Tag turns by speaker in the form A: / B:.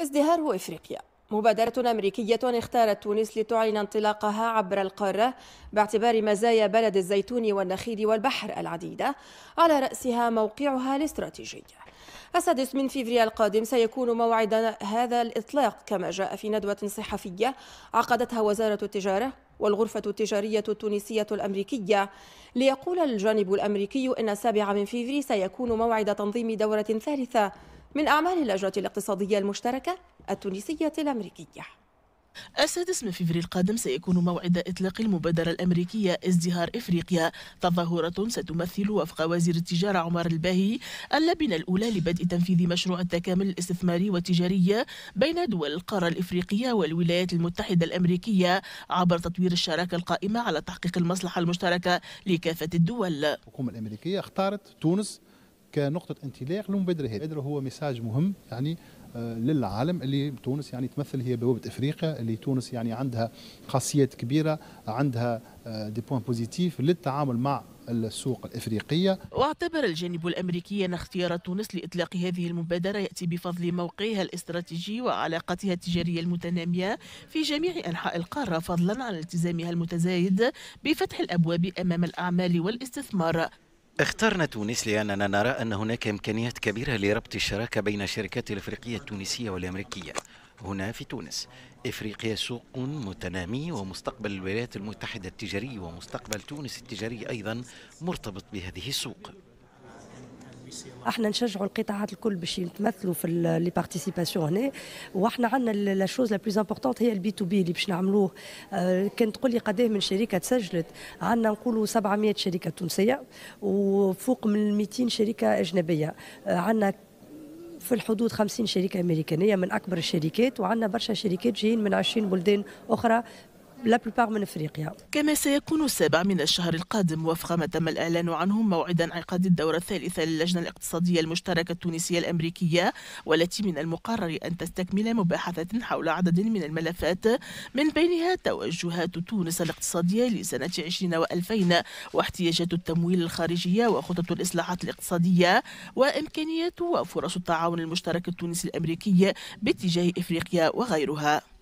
A: ازدهار افريقيا مبادرة أمريكية اختارت تونس لتعلن انطلاقها عبر القارة باعتبار مزايا بلد الزيتون والنخيل والبحر العديدة على رأسها موقعها الاستراتيجي السادس من فيفري القادم سيكون موعد هذا الإطلاق كما جاء في ندوة صحفية عقدتها وزارة التجارة والغرفة التجارية التونسية الأمريكية ليقول الجانب الأمريكي أن السابع من فيفري سيكون موعد تنظيم دورة ثالثة من أعمال اللجنة الاقتصادية المشتركة التونسية الأمريكية
B: السادس من فبراير القادم سيكون موعد إطلاق المبادرة الأمريكية ازدهار إفريقيا تظاهرة ستمثل وفق وزير التجارة عمر الباهي اللبنة الأولى لبدء تنفيذ مشروع التكامل الاستثماري والتجاري بين دول القارة الإفريقية والولايات المتحدة الأمريكية عبر تطوير الشراكة القائمة على تحقيق المصلحة
C: المشتركة لكافة الدول الحكومة الأمريكية اختارت تونس كنقطه انطلاق للمبادره هذه المبادره هو ميساج مهم يعني آه، للعالم اللي تونس يعني تمثل هي بوابه افريقيا اللي تونس يعني عندها خاصيات كبيره عندها دي بوان بوزيتيف للتعامل مع السوق الافريقيه
B: واعتبر الجانب الامريكي ان اختيار تونس لاطلاق هذه المبادره ياتي بفضل موقعها الاستراتيجي وعلاقتها التجاريه المتناميه في جميع انحاء القاره فضلا عن التزامها المتزايد بفتح الابواب امام الاعمال والاستثمار
D: اخترنا تونس لأننا نرى أن هناك إمكانيات كبيرة لربط الشراكة بين الشركات الإفريقية التونسية والأمريكية هنا في تونس إفريقيا سوق متنامي ومستقبل الولايات المتحدة التجاري ومستقبل تونس التجاري أيضا مرتبط بهذه السوق
E: احنا نشجعوا القطاعات الكل باش يتمثلوا في لي بارتيسيباسيون هنا واحنا عندنا لا شوز لا بلوز امبورطونت هي البي تو بي اللي باش نعملوه آه، كان تقول لي قداه من شركه تسجلت عندنا نقولوا 700 شركه تونسيه وفوق من 200 شركه اجنبيه آه، عندنا في الحدود 50 شركة أمريكانية من أكبر الشركات وعندنا برشا شركات جايين من 20 بلدان أخرى من افريقيا
B: كما سيكون السابع من الشهر القادم وفق ما تم الاعلان عنه موعد انعقاد الدوره الثالثه للجنه الاقتصاديه المشتركه التونسيه الامريكيه والتي من المقرر ان تستكمل مباحثات حول عدد من الملفات من بينها توجهات تونس الاقتصاديه لسنه 20 و2000 واحتياجات التمويل الخارجيه وخطط الاصلاحات الاقتصاديه وامكانيات وفرص التعاون المشترك التونسي الامريكي باتجاه افريقيا وغيرها